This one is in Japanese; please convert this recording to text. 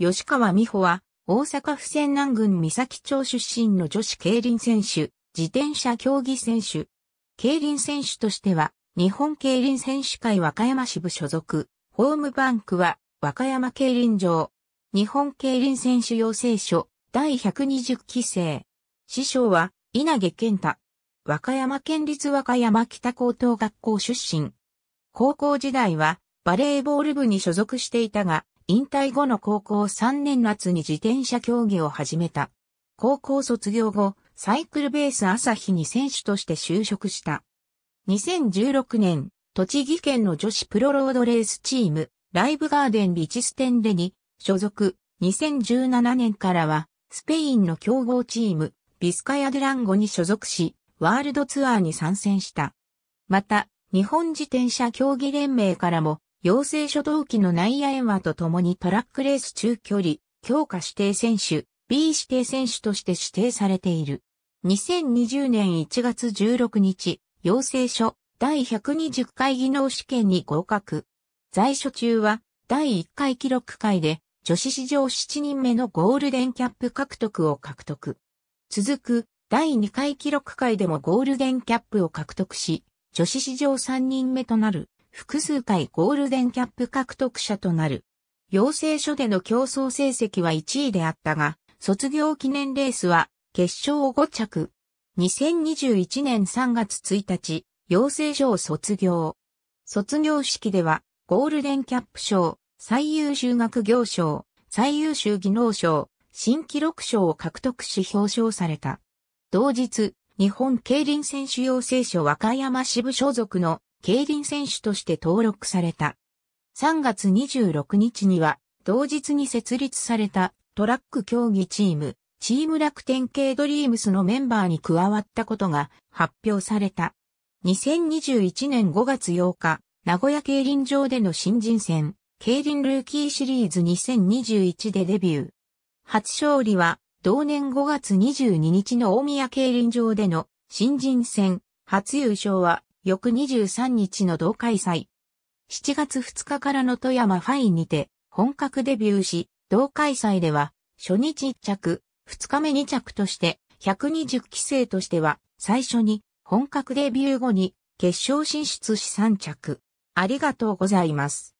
吉川美穂は、大阪府泉南郡三崎町出身の女子競輪選手、自転車競技選手。競輪選手としては、日本競輪選手会和歌山支部所属、ホームバンクは、和歌山競輪場、日本競輪選手養成所、第120期生。師匠は、稲毛健太。和歌山県立和歌山北高等学校出身。高校時代は、バレーボール部に所属していたが、引退後の高校3年夏に自転車競技を始めた。高校卒業後、サイクルベース朝日に選手として就職した。2016年、栃木県の女子プロロードレースチーム、ライブガーデンビチステンレに所属。2017年からは、スペインの競合チーム、ビスカヤ・デランゴに所属し、ワールドツアーに参戦した。また、日本自転車競技連盟からも養成初等期の内野縁話とともにトラックレース中距離、強化指定選手、B 指定選手として指定されている。2020年1月16日、養成書第120回技能試験に合格。在所中は第1回記録会で女子史上7人目のゴールデンキャップ獲得を獲得。続く第2回記録会でもゴールデンキャップを獲得し、女子史上3人目となる。複数回ゴールデンキャップ獲得者となる。養成所での競争成績は1位であったが、卒業記念レースは決勝を5着。2021年3月1日、養成所を卒業。卒業式では、ゴールデンキャップ賞、最優秀学業賞、最優秀技能賞、新記録賞を獲得し表彰された。同日、日本競輪選手養成所和歌山支部所属の競輪選手として登録された。3月26日には、同日に設立されたトラック競技チーム、チーム楽天系ドリームスのメンバーに加わったことが発表された。2021年5月8日、名古屋競輪場での新人戦、競輪ルーキーシリーズ2021でデビュー。初勝利は、同年5月22日の大宮競輪場での新人戦、初優勝は、翌23日の同開催。7月2日からの富山ファインにて本格デビューし、同開催では初日1着、2日目2着として120期生としては最初に本格デビュー後に決勝進出し3着。ありがとうございます。